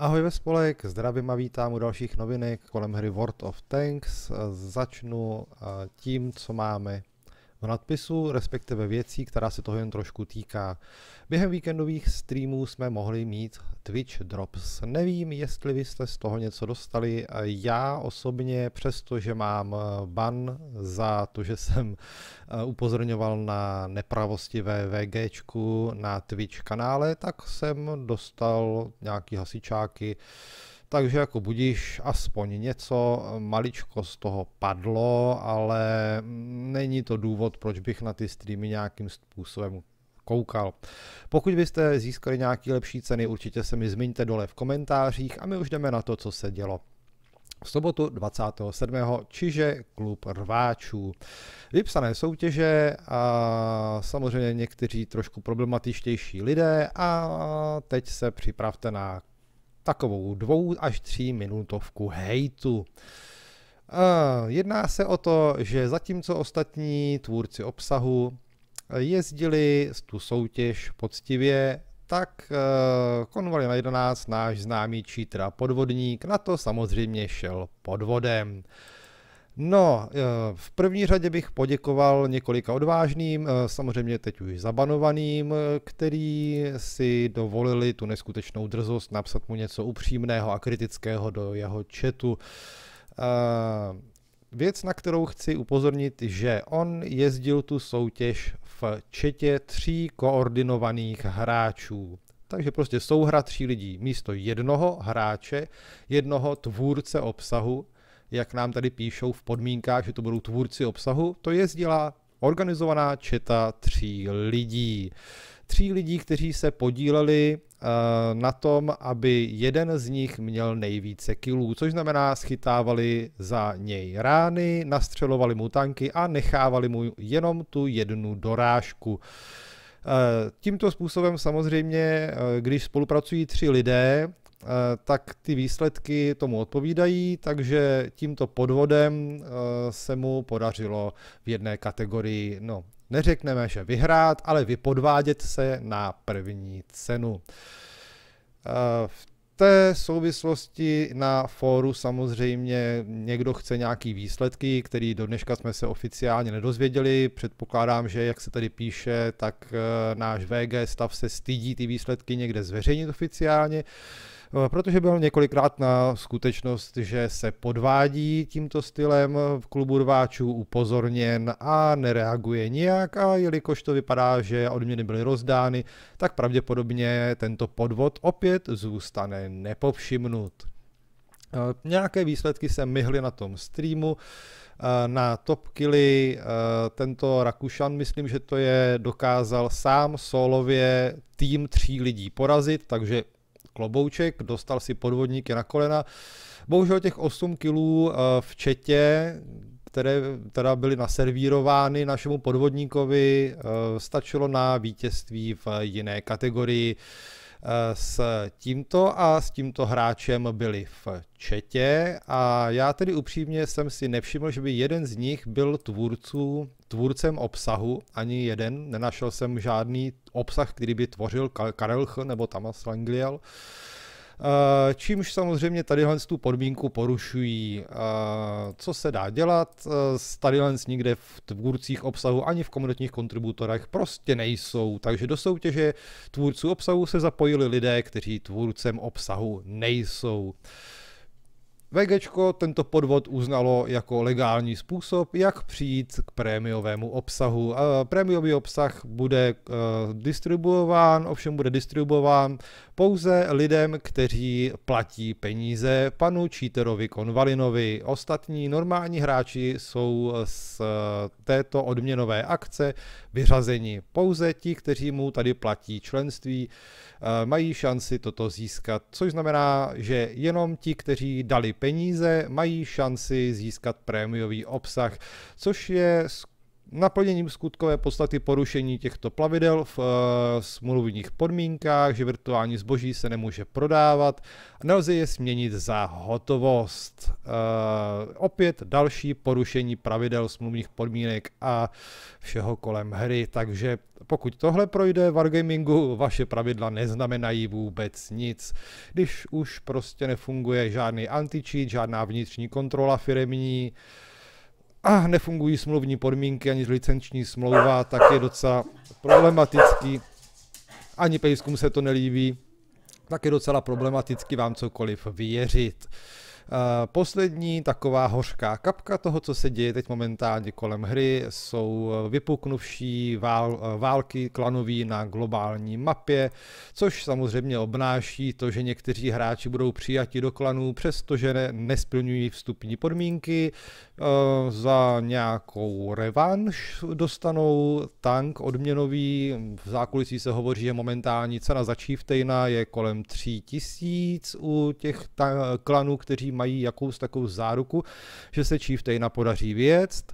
Ahoj ve spolek, zdravím a vítám u dalších novinek kolem hry World of Tanks. Začnu eh, tím, co máme v nadpisu, respektive věcí, která se toho jen trošku týká. Během víkendových streamů jsme mohli mít Twitch Drops. Nevím, jestli vy jste z toho něco dostali. Já osobně, přestože mám eh, ban za to, že jsem eh, upozorňoval na nepravosti ve VGčku na Twitch kanále, tak jsem dostal nějaký hasičáky takže jako budíš, aspoň něco maličko z toho padlo, ale není to důvod, proč bych na ty streamy nějakým způsobem koukal. Pokud byste získali nějaké lepší ceny, určitě se mi zmiňte dole v komentářích a my už jdeme na to, co se dělo. V sobotu 27. čiže klub rváčů. Vypsané soutěže a samozřejmě někteří trošku problematičtější lidé a teď se připravte na takovou dvou až tří minutovku hejtu. Eh, jedná se o to, že zatímco ostatní tvůrci obsahu jezdili tu soutěž poctivě, tak eh, konvoj na 11 náš známý čítra podvodník na to samozřejmě šel podvodem. No, eh, v první řadě bych poděkoval několika odvážným, eh, samozřejmě teď už zabanovaným, eh, který si dovolili tu neskutečnou drzost napsat mu něco upřímného a kritického do jeho chatu. Věc, na kterou chci upozornit, že on jezdil tu soutěž v četě tří koordinovaných hráčů. Takže prostě souhra tří lidí místo jednoho hráče, jednoho tvůrce obsahu, jak nám tady píšou v podmínkách, že to budou tvůrci obsahu, to je jezdila organizovaná četa tří lidí. Tří lidí, kteří se podíleli eh, na tom, aby jeden z nich měl nejvíce kilů, což znamená schytávali za něj rány, nastřelovali mu tanky a nechávali mu jenom tu jednu dorážku. Eh, tímto způsobem samozřejmě, eh, když spolupracují tři lidé, Eh, tak ty výsledky tomu odpovídají, takže tímto podvodem eh, se mu podařilo v jedné kategorii, no neřekneme, že vyhrát, ale vypodvádět se na první cenu. Eh, v té souvislosti na fóru samozřejmě někdo chce nějaký výsledky, který do dneška jsme se oficiálně nedozvěděli. Předpokládám, že jak se tady píše, tak náš VG stav se stydí ty výsledky někde zveřejnit oficiálně. Uh, Eh, protože byl několikrát na skutečnost, že se podvádí tímto stylem v klubu rváčů upozorněn a nereaguje nijak a jelikož to vypadá, že odměny byly rozdány, tak pravděpodobně tento podvod opět zůstane nepovšimnut. Eh, nějaké výsledky se myhly na tom streamu, eh, na Top Killy tento Rakušan, myslím, že to je, dokázal sám solově tým tří lidí porazit, takže klobouček, dostal si podvodníky na kolena. Bohužel těch 8 kilů eh, v četě, které teda byly naservírovány našemu podvodníkovi, eh, stačilo na vítězství v jiné kategorii. Eh, s tímto a s tímto hráčem byli v četě a já tedy upřímně jsem si nevšiml, že by jeden z nich byl tvůrců tvůrcem obsahu, ani jeden, nenašel jsem žádný obsah, který by tvořil Karel Ch. nebo Tamas Langliel, eh, čímž samozřejmě tadyhle tu podmínku porušují. Eh, co se dá dělat? Eh, tadyhle nikde v tvůrcích obsahu ani v komunitních kontributorech prostě nejsou, takže do soutěže tvůrců obsahu se zapojili lidé, kteří tvůrcem obsahu nejsou. VGčko tento podvod uznalo jako legální způsob, jak přijít k prémiovému obsahu. Prémiový obsah bude eh, distribuován, ovšem bude distribuován pouze lidem, kteří platí peníze panu Číterovi Konvalinovi. Ostatní normální hráči jsou z eh, této odměnové akce vyřazeni. Pouze ti, kteří mu tady platí členství, eh, mají šanci toto získat, což znamená, že jenom ti, kteří dali peníze, mají šanci získat prémiový obsah, což je skutečně naplněním skutkové podstaty porušení těchto plavidel v e, smluvních podmínkách, že virtuální zboží se nemůže prodávat, nelze je směnit za hotovost. E, opět další porušení pravidel smluvních podmínek a všeho kolem hry, takže pokud tohle projde Wargamingu, vaše pravidla neznamenají vůbec nic. Když už prostě nefunguje žádný anti žádná vnitřní kontrola firemní, a nefungují smluvní podmínky, ani licenční smlouva, tak je docela problematický. Ani pejskům se to nelíbí, tak je docela problematický vám cokoliv věřit. Eh, poslední taková hořká kapka toho, co se děje teď momentálně kolem hry, jsou eh, vypuknuvší vál, eh, války klanový na globální mapě, což samozřejmě obnáší to, že někteří hráči budou přijati do klanů, přestože ne, nesplňují vstupní podmínky, Eh, za nějakou revanš dostanou tank odměnový. V zákulisí se hovoří, že momentální cena za Chieftaina je kolem 3000 u těch ta- klanů, kteří mají jakous takovou záruku, že se Chieftaina podaří věct.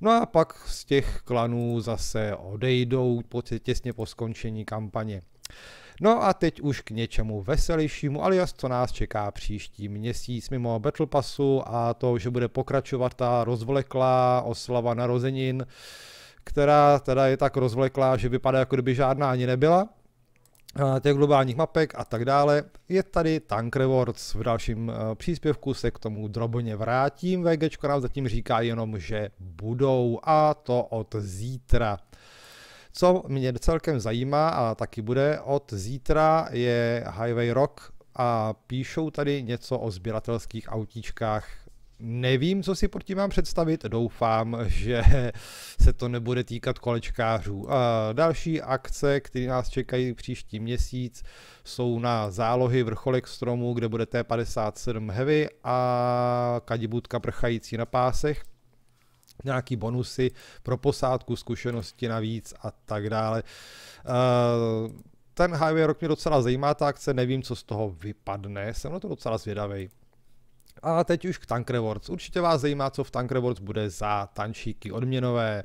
No a pak z těch klanů zase odejdou těsně po skončení kampaně. No a teď už k něčemu veselějšímu, alias co nás čeká příští měsíc mimo Battle Passu a to, že bude pokračovat ta rozvleklá oslava narozenin, která teda je tak rozvleklá, že vypadá jako kdyby žádná ani nebyla, těch globálních mapek a tak dále. Je tady Tank Rewards, v dalším eh, příspěvku se k tomu drobně vrátím, VG nám zatím říká jenom, že budou a to od zítra. Co mě celkem zajímá a taky bude od zítra je Highway Rock a píšou tady něco o sběratelských autíčkách. Nevím, co si pod tím mám představit, doufám, že se to nebude týkat kolečkářů. A další akce, které nás čekají příští měsíc, jsou na zálohy vrcholek stromu, kde bude T57 Heavy a kadibutka prchající na pásech nějaký bonusy pro posádku, zkušenosti navíc a tak dále. Eh, ten Highway rok mě docela zajímá, ta akce, nevím, co z toho vypadne, jsem na to docela zvědavý. A teď už k Tank Rewards. Určitě vás zajímá, co v Tank Rewards bude za tančíky odměnové.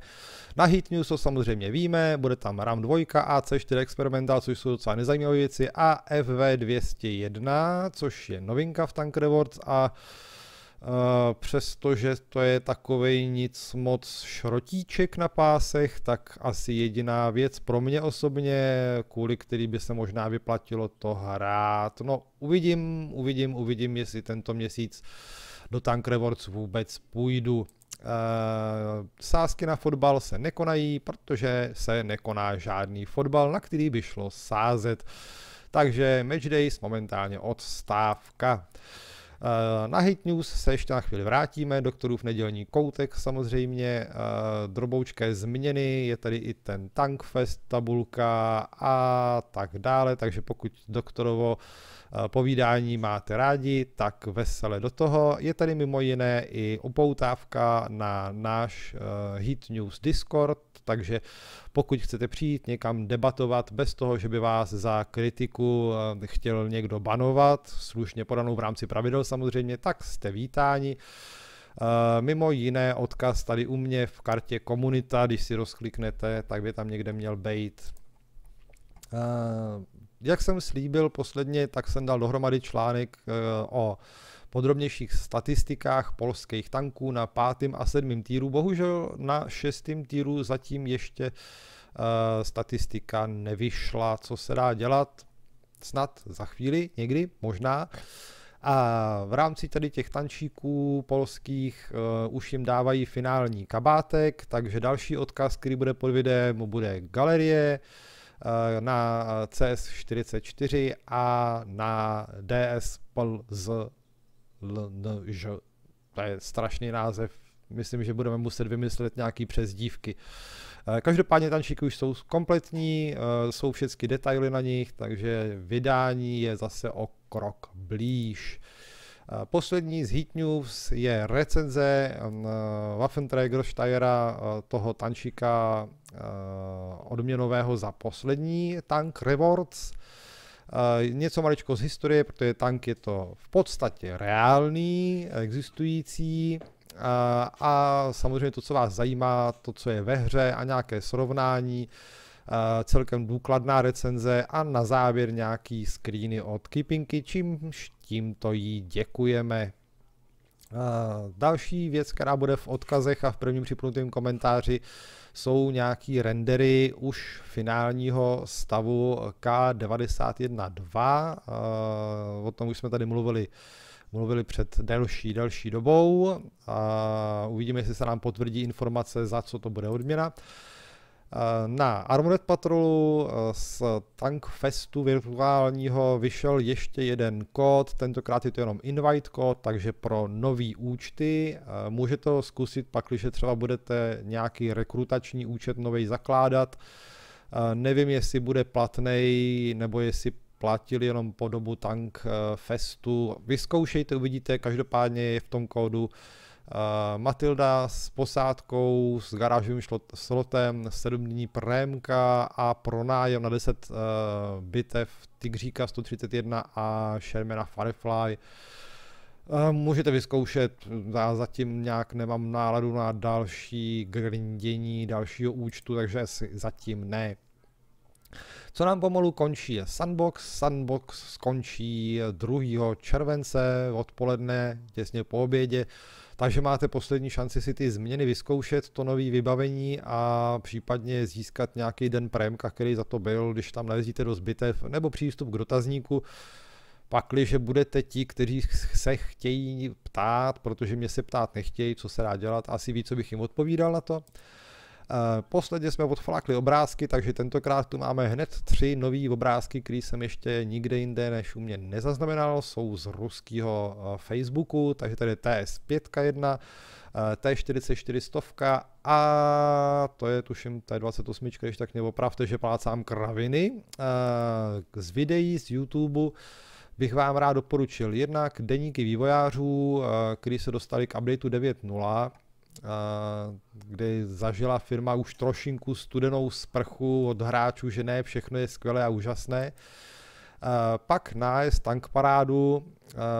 Na Heat News to samozřejmě víme, bude tam RAM 2, AC4 Experimental, což jsou docela nezajímavé věci, a FV201, což je novinka v Tank Rewards a uh, Eh, přestože to je takovej nic moc šrotíček na pásech, tak asi jediná věc pro mě osobně, kvůli který by se možná vyplatilo to hrát. No uvidím, uvidím, uvidím, jestli tento měsíc do Tank Rewards vůbec půjdu. Uh, sázky na fotbal se nekonají, protože se nekoná žádný fotbal, na který by šlo sázet. Takže Matchdays momentálně odstávka. Uh, Eh, na Hate News se ještě na chvíli vrátíme, doktorův nedělní koutek samozřejmě, eh, droboučké změny, je tady i ten Tankfest tabulka a tak dále, takže pokud doktorovo Eh, povídání máte rádi, tak vesele do toho. Je tady mimo jiné i upoutávka na náš Heat eh, News Discord, takže pokud chcete přijít někam debatovat bez toho, že by vás za kritiku eh, chtěl někdo banovat, slušně podanou v rámci pravidel samozřejmě, tak jste vítáni. Mimo jiné odkaz tady u mě v kartě komunita, když si rozkliknete, tak by tam někde měl být jak jsem slíbil posledně, tak jsem dal dohromady článek eh, o podrobnějších statistikách polských tanků na pátém a sedmém týru. Bohužel na šestém týru zatím ještě eh, statistika nevyšla, co se dá dělat. Snad za chvíli, někdy, možná. A v rámci tady těch tančíků polských uh, už jim dávají finální kabátek, takže další odkaz, který bude pod videem, bude galerie, uh, Eh, na CS44 a na DS LNŽ. To je strašný název. Myslím, že budeme muset vymyslet nějaký přezdívky. Eh, každopádně tančíky už jsou kompletní, eh, jsou všechny detaily na nich, takže vydání je zase o krok blíž. Poslední z Heat News je recenze eh, Waffentrae Großsteiera, eh, toho tančíka eh, odměnového za poslední tank Rewards. Něco maličko z historie, protože tank je to v podstatě reálný, existující a samozřejmě to, co vás zajímá, to, co je ve hře a nějaké srovnání. Eh, celkem důkladná recenze a na závěr nějaký screeny od Kipinky, čímž tímto jí děkujeme. Eh, další věc, která bude v odkazech a v prvním připnutém komentáři, jsou nějaký rendery už finálního stavu K91.2. Eh, o tom už jsme tady mluvili mluvili před delší, delší dobou. A uvidíme, jestli se nám potvrdí informace, za co to bude odměna. Uh, Eh, na Armored Patrolu eh, z Festu virtuálního vyšel ještě jeden kód, tentokrát je to jenom invite kód, takže pro nový účty. Eh, Můžete to zkusit pak, když třeba budete nějaký rekrutační účet nový zakládat. Nevím, jestli bude platný, nebo jestli platili jenom po dobu Tank Festu. Vyzkoušejte, uvidíte, každopádně je v tom kódu Eh, Matilda s posádkou, s garážovým slotem, 7 dní prémka a pronájem na 10 uh, eh, bitev Tigříka 131 a Shermana Firefly. Eh, můžete vyzkoušet, já zatím nějak nemám náladu na další grindění dalšího účtu, takže zatím ne. Co nám pomalu končí je Sandbox. Sandbox skončí 2. července odpoledne, těsně po obědě. Uh, takže máte poslední šanci si ty změny vyzkoušet, to nové vybavení a případně získat nějaký den prémka, který za to byl, když tam nalezíte do zbytev, nebo přístup k dotazníku. že budete ti, kteří se chtějí ptát, protože mě se ptát nechtějí, co se dá dělat, asi ví, co bych jim odpovídal na to. Eh, posledně jsme odflákli obrázky, takže tentokrát tu máme hned tři nové obrázky, které jsem ještě nikde jinde než u mě nezaznamenal. Jsou z ruského eh, Facebooku, takže tady TS5.1, T44 eh, a to je tuším T28, když tak mě opravte, že plácám kraviny z videí z YouTube bych vám rád doporučil jednak deníky vývojářů, který se dostali k updateu kdy zažila firma už trošinku studenou sprchu od hráčů, že ne, všechno je skvělé a úžasné. Pak nájezd tank parádu,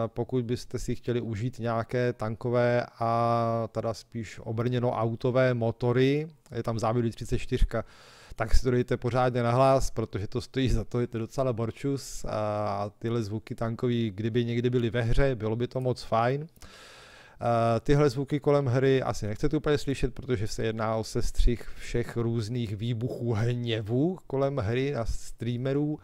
pokud byste si chtěli užít nějaké tankové a teda spíš obrněno autové motory, je tam závěru 34, tak si to dejte pořádně na hlas, protože to stojí za to, je to docela borčus a tyhle zvuky tankový, kdyby někdy byly ve hře, bylo by to moc fajn. Uh, Eh, tyhle zvuky kolem hry asi nechcete úplně slyšet, protože se jedná o sestřih všech různých výbuchů hněvu kolem hry na streamerů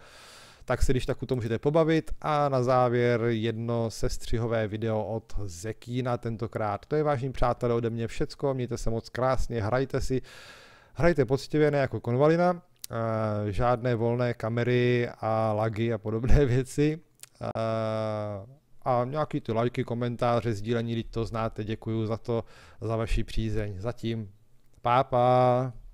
tak se když tak u to můžete pobavit a na závěr jedno sestřihové video od Zekína tentokrát. To je vážní přátelé ode mě všecko, mějte se moc krásně, hrajte si, hrajte poctivě, ne jako konvalina, eh, žádné volné kamery a lagy a podobné věci. Eh, a nějaký ty lajky, komentáře, sdílení, to znáte, děkuji za to, za vaši přízeň. Zatím, pápa. Pá.